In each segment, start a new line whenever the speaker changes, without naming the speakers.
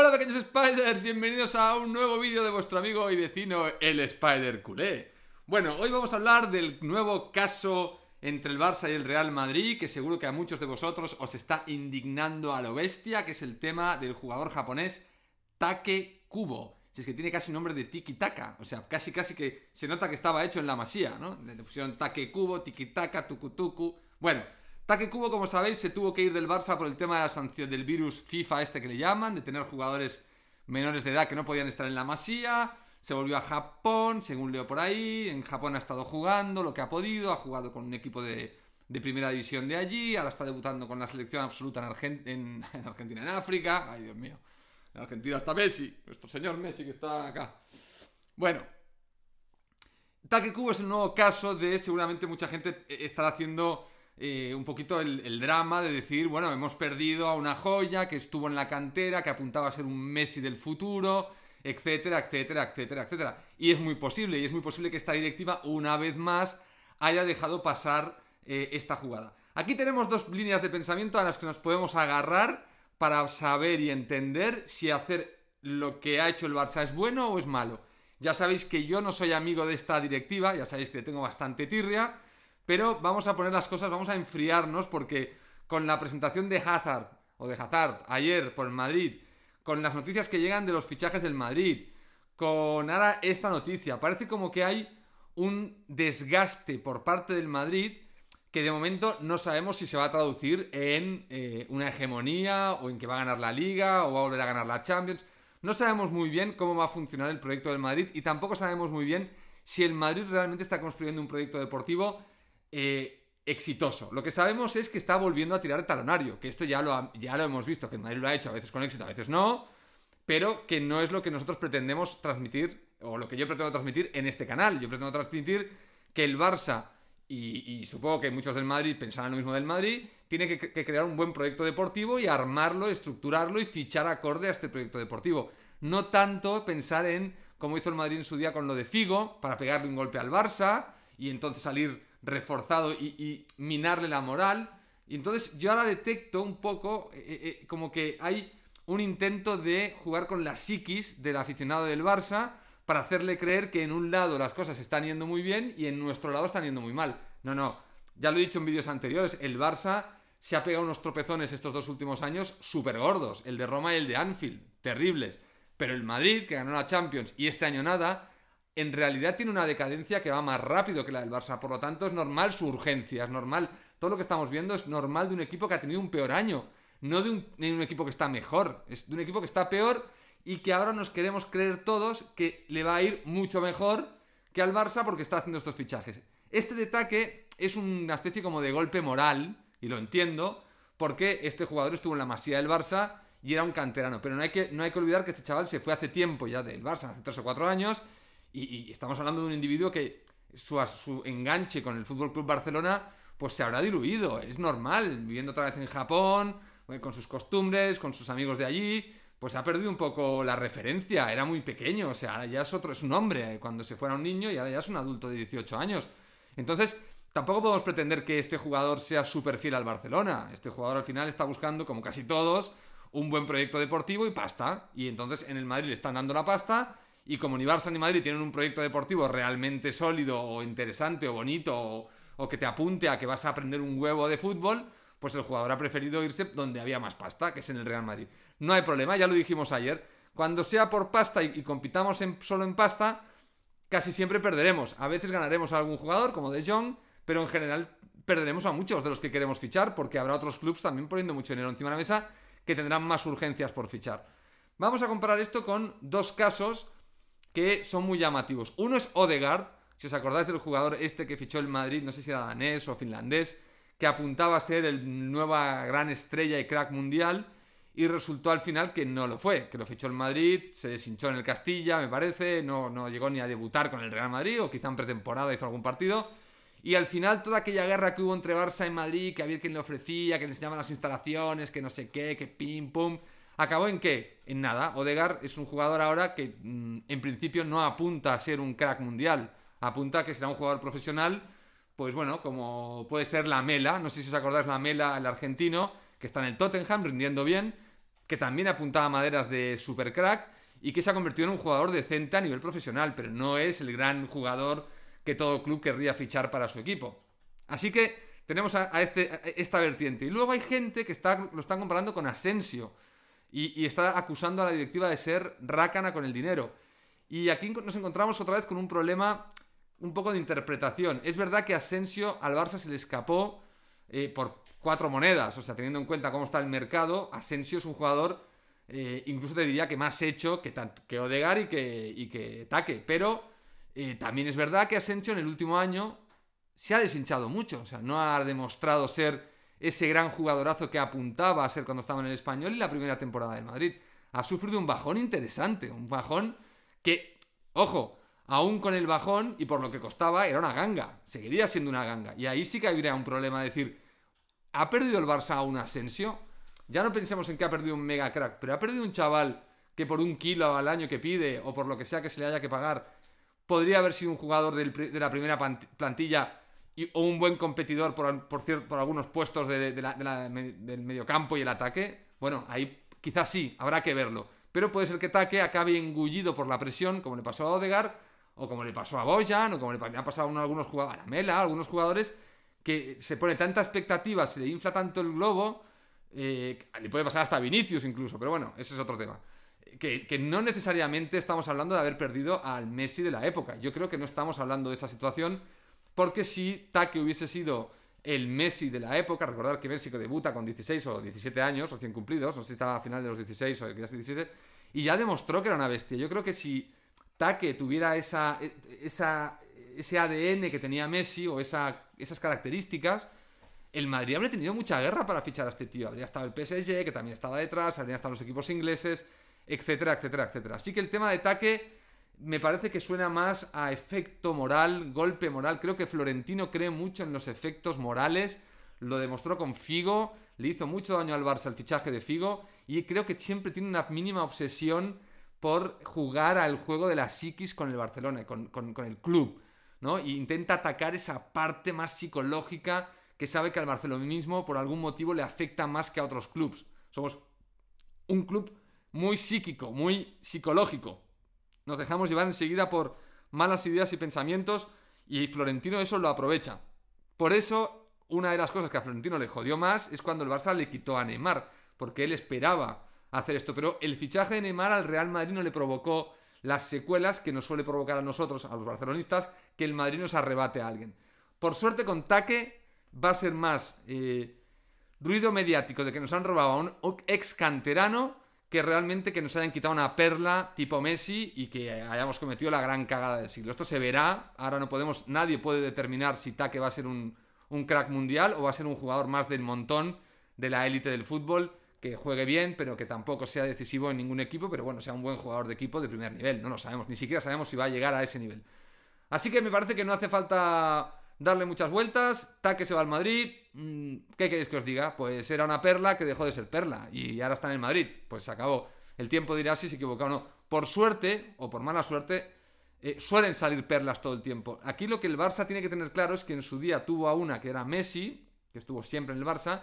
Hola pequeños Spiders, bienvenidos a un nuevo vídeo de vuestro amigo y vecino el Spider Culé. Bueno, hoy vamos a hablar del nuevo caso entre el Barça y el Real Madrid, que seguro que a muchos de vosotros os está indignando a lo bestia, que es el tema del jugador japonés Take Kubo. Si es que tiene casi nombre de Tiki Taka, o sea, casi casi que se nota que estaba hecho en la masía, ¿no? Le pusieron Take Kubo, Tiki Taka, Tukutuku. Bueno, Takekubo, como sabéis, se tuvo que ir del Barça por el tema de la sanción del virus FIFA este que le llaman, de tener jugadores menores de edad que no podían estar en la masía. Se volvió a Japón, según leo por ahí. En Japón ha estado jugando lo que ha podido, ha jugado con un equipo de, primera división de allí, ahora está debutando con la selección absoluta en, en, Argentina, en África. Ay, Dios mío. En Argentina está Messi, nuestro señor Messi que está acá. Bueno, Takekubo es un nuevo caso de seguramente mucha gente estar haciendo eh, un poquito el, drama de decir, bueno, hemos perdido a una joya que estuvo en la cantera, que apuntaba a ser un Messi del futuro, etcétera, etcétera, etcétera, etcétera. Y es muy posible, y es muy posible que esta directiva, una vez más, haya dejado pasar eh, esta jugada. Aquí tenemos dos líneas de pensamiento a las que nos podemos agarrar para saber y entender si hacer lo que ha hecho el Barça es bueno o es malo. Ya sabéis que yo no soy amigo de esta directiva, ya sabéis que tengo bastante tirria, pero vamos a poner las cosas, vamos a enfriarnos porque con la presentación de Hazard o de Hazard ayer por el Madrid, con las noticias que llegan de los fichajes del Madrid, con ahora esta noticia, parece como que hay un desgaste por parte del Madrid que de momento no sabemos si se va a traducir en eh, una hegemonía o en que va a ganar la liga o va a volver a ganar la Champions. No sabemos muy bien cómo va a funcionar el proyecto del Madrid y tampoco sabemos muy bien si el Madrid realmente está construyendo un proyecto deportivo eh, exitoso. Lo que sabemos es que está volviendo a tirar talonario, que esto ya lo, ya lo hemos visto, que el Madrid lo ha hecho a veces con éxito, a veces no, pero que no es lo que nosotros pretendemos transmitir, o lo que yo pretendo transmitir en este canal. Yo pretendo transmitir que el Barça, y, supongo que muchos del Madrid pensarán lo mismo del Madrid, tiene que, que crear un buen proyecto deportivo y armarlo, estructurarlo y fichar acorde a este proyecto deportivo. No tanto pensar en, como hizo el Madrid en su día con lo de Figo, para pegarle un golpe al Barça y entonces salir reforzado y, minarle la moral. Y entonces yo ahora detecto un poco eh, eh, eh, como que hay un intento de jugar con la psiquis del aficionado del Barça para hacerle creer que en un lado las cosas están yendo muy bien y en nuestro lado están yendo muy mal. No, no, ya lo he dicho en vídeos anteriores, el Barça se ha pegado unos tropezones estos dos últimos años súper gordos, el de Roma y el de Anfield, terribles. Pero el Madrid, que ganó la Champions y este año nada, en realidad tiene una decadencia que va más rápido que la del Barça. Por lo tanto, es normal su urgencia, es normal. Todo lo que estamos viendo es normal de un equipo que ha tenido un peor año, no de un, equipo que está mejor, es de un equipo que está peor y que ahora nos queremos creer todos que le va a ir mucho mejor que al Barça porque está haciendo estos fichajes. Este ataque es una especie como de golpe moral, y lo entiendo, porque este jugador estuvo en la masía del Barça y era un canterano. Pero no hay que, no hay que olvidar que este chaval se fue hace tiempo ya del Barça, hace 3 o 4 años, y, estamos hablando de un individuo que su, su enganche con el Fútbol Club Barcelona pues se habrá diluido, es normal, viviendo otra vez en Japón, eh, con sus costumbres, con sus amigos de allí, pues ha perdido un poco la referencia, era muy pequeño, o sea, ahora ya es otro, es un hombre, eh, cuando se fuera un niño y ahora ya es un adulto de 18 años. Entonces, tampoco podemos pretender que este jugador sea súper fiel al Barcelona, este jugador al final está buscando, como casi todos, un buen proyecto deportivo y pasta, y entonces en el Madrid le están dando la pasta y como ni Barça ni Madrid tienen un proyecto deportivo realmente sólido o interesante o bonito o, que te apunte a que vas a aprender un huevo de fútbol, pues el jugador ha preferido irse donde había más pasta, que es en el Real Madrid. No hay problema, ya lo dijimos ayer. Cuando sea por pasta y, compitamos solo en pasta, casi siempre perderemos. A veces ganaremos a algún jugador, como De Jong, pero en general perderemos a muchos de los que queremos fichar, porque habrá otros clubes también poniendo mucho dinero encima de la mesa que tendrán más urgencias por fichar. Vamos a comparar esto con dos casos que son muy llamativos. Uno es Odegaard, si os acordáis del jugador este que fichó el Madrid, no sé si era danés o finlandés, que apuntaba a ser el nueva gran estrella y crack mundial y resultó al final que no lo fue, que lo fichó el Madrid, se deshinchó en el Castilla, me parece, no, no llegó ni a debutar con el Real Madrid o quizá en pretemporada hizo algún partido. Y al final toda aquella guerra que hubo entre Barça y Madrid, que había quien le ofrecía, que le enseñaban las instalaciones, que no sé qué, que pim pum, ¿Acabó en qué? En nada. Odegar es un jugador ahora que mm, en principio no apunta a ser un crack mundial. Apunta a que será un jugador profesional, pues bueno, como puede ser la Mela, no sé si os acordáis la Mela, el argentino, que está en el Tottenham rindiendo bien, que también apuntaba a maderas de super crack y que se ha convertido en un jugador decente a nivel profesional, pero no es el gran jugador que todo club querría fichar para su equipo. Así que tenemos a, este, esta vertiente. Y luego hay gente que lo están comparando con Asensio. Y, está acusando a la directiva de ser rácana con el dinero. Y aquí nos encontramos otra vez con un problema un poco de interpretación. Es verdad que Asensio al Barça se le escapó eh, por cuatro monedas. O sea, teniendo en cuenta cómo está el mercado, Asensio es un jugador, eh, incluso te diría que más hecho que, que Odegar y que, y que Taque. Pero eh, también es verdad que Asensio en el último año se ha deshinchado mucho. O sea, no ha demostrado ser ese gran jugadorazo que apuntaba a ser cuando estaba en el español y la primera temporada de Madrid. Ha sufrido un bajón interesante, un bajón que, ojo, aún con el bajón y por lo que costaba, era una ganga, seguiría siendo una ganga. Y ahí sí que habría un problema, decir, ¿ha perdido el Barça a un Asensio? Ya no pensemos en que ha perdido un mega crack, pero ha perdido un chaval que por un kilo al año que pide o por lo que sea que se le haya que pagar, podría haber sido un jugador de la primera plantilla o un buen competidor por, cierto, por algunos puestos del del mediocampo y el ataque, bueno, ahí quizás sí, habrá que verlo. Pero puede ser que Taque acabe engullido por la presión, como le pasó a Odegar, o como le pasó a Boyan, o como le, ha pasado a algunos jugadores, a Mela, algunos jugadores, que se pone tanta expectativa, se le infla tanto el globo, eh, le puede pasar hasta a Vinicius incluso, pero bueno, ese es otro tema. Que, que, no necesariamente estamos hablando de haber perdido al Messi de la época. Yo creo que no estamos hablando de esa situación porque si Taque hubiese sido el Messi de la época, recordar que Messi debuta con 16 o 17 años, recién cumplidos, no sé si estaba a final de los 16 o ya 17, y ya demostró que era una bestia. Yo creo que si Taque tuviera esa, esa, ese ADN que tenía Messi o esas características, el Madrid habría tenido mucha guerra para fichar a este tío. Habría estado el PSG, que también estaba detrás, habrían estado los equipos ingleses, etcétera, etcétera, etcétera. Así que el tema de Taque me parece que suena más a efecto moral, golpe moral. Creo que Florentino cree mucho en los efectos morales, lo demostró con Figo, le hizo mucho daño al Barça el fichaje de Figo y creo que siempre tiene una mínima obsesión por jugar al juego de la psiquis con el Barcelona, con, el club, ¿no? intenta atacar esa parte más psicológica que sabe que al barcelonismo por algún motivo le afecta más que a otros clubes. Somos un club muy psíquico, muy psicológico, nos dejamos llevar enseguida por malas ideas y pensamientos y Florentino eso lo aprovecha. Por eso, una de las cosas que a Florentino le jodió más es cuando el Barça le quitó a Neymar, porque él esperaba hacer esto, pero el fichaje de Neymar al Real Madrid no le provocó las secuelas que nos suele provocar a nosotros, a los barcelonistas, que el Madrid nos arrebate a alguien. Por suerte con Taque va a ser más eh, ruido mediático de que nos han robado a un ex canterano que realmente que nos hayan quitado una perla tipo Messi y que hayamos cometido la gran cagada del siglo. Esto se verá, ahora no podemos, nadie puede determinar si Taque va a ser un, un crack mundial o va a ser un jugador más del montón de la élite del fútbol, que juegue bien, pero que tampoco sea decisivo en ningún equipo, pero bueno, sea un buen jugador de equipo de primer nivel, no lo sabemos, ni siquiera sabemos si va a llegar a ese nivel. Así que me parece que no hace falta darle muchas vueltas, Taque se va al Madrid, Mm, ¿Qué queréis que os diga? Pues era una perla que dejó de ser perla y ahora está en el Madrid. Pues se acabó. El tiempo dirá si se equivocaron o no. Por suerte o por mala suerte, eh, suelen salir perlas todo el tiempo. Aquí lo que el Barça tiene que tener claro es que en su día tuvo a una que era Messi, que estuvo siempre en el Barça,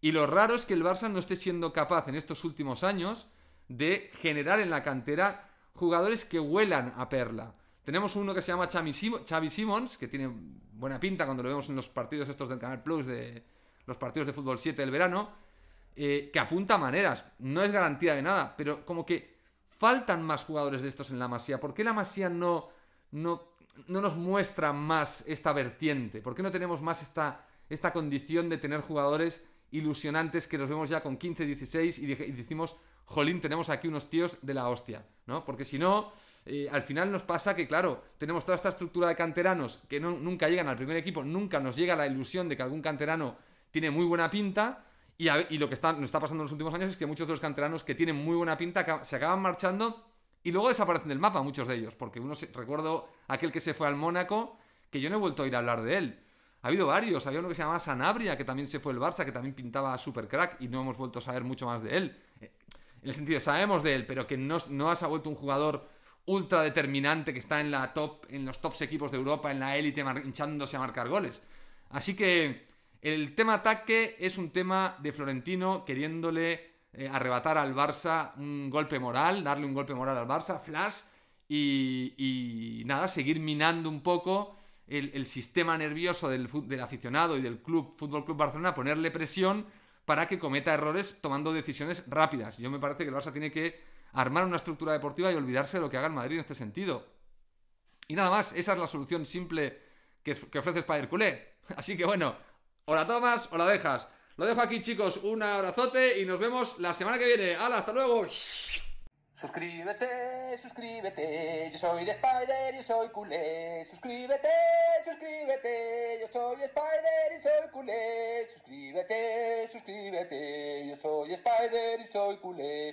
y lo raro es que el Barça no esté siendo capaz en estos últimos años de generar en la cantera jugadores que huelan a perla. Tenemos uno que se llama Xavi Simons, que tiene buena pinta cuando lo vemos en los partidos estos del Canal Plus, de los partidos de fútbol 7 del verano, eh, que apunta maneras. No es garantía de nada, pero como que faltan más jugadores de estos en la Masía. ¿Por qué la Masía no, no, nos muestra más esta vertiente? ¿Por qué no tenemos más esta, esta condición de tener jugadores ilusionantes que los vemos ya con 15, 16 y decimos, jolín, tenemos aquí unos tíos de la hostia, ¿no? Porque si no, eh, al final nos pasa que, claro, tenemos toda esta estructura de canteranos que nunca llegan al primer equipo, nunca nos llega la ilusión de que algún canterano tiene muy buena pinta. Y, lo que está, nos está pasando en los últimos años es que muchos de los canteranos que tienen muy buena pinta se acaban marchando y luego desaparecen del mapa muchos de ellos. Porque uno, se, recuerdo aquel que se fue al Mónaco, que yo no he vuelto a ir a hablar de él. Ha habido varios, había uno que se llamaba Sanabria, que también se fue el Barça, que también pintaba super crack y no hemos vuelto a saber mucho más de él. En el sentido, sabemos de él, pero que no, no ha vuelto un jugador ultra determinante que está en la top, en los tops equipos de Europa, en la élite, hinchándose a marcar goles. Así que el tema ataque es un tema de Florentino queriéndole eh, arrebatar al Barça un golpe moral, darle un golpe moral al Barça, flash, y, nada, seguir minando un poco el, sistema nervioso del, del aficionado y del club, Fútbol Club Barcelona, ponerle presión para que cometa errores tomando decisiones rápidas. Yo me parece que el Barça tiene que armar una estructura deportiva y olvidarse de lo que haga el Madrid en este sentido. Y nada más, esa es la solución simple que, que ofrece Spider Así que bueno, o la tomas o la dejas. Lo dejo aquí, chicos. Un abrazote y nos vemos la semana que viene. ¡Hala, hasta luego! Suscríbete, suscríbete, yo soy de Spider y soy culé. Suscríbete, suscríbete, yo soy Spider y soy culé. Suscríbete, suscríbete, yo soy Spider y soy culé.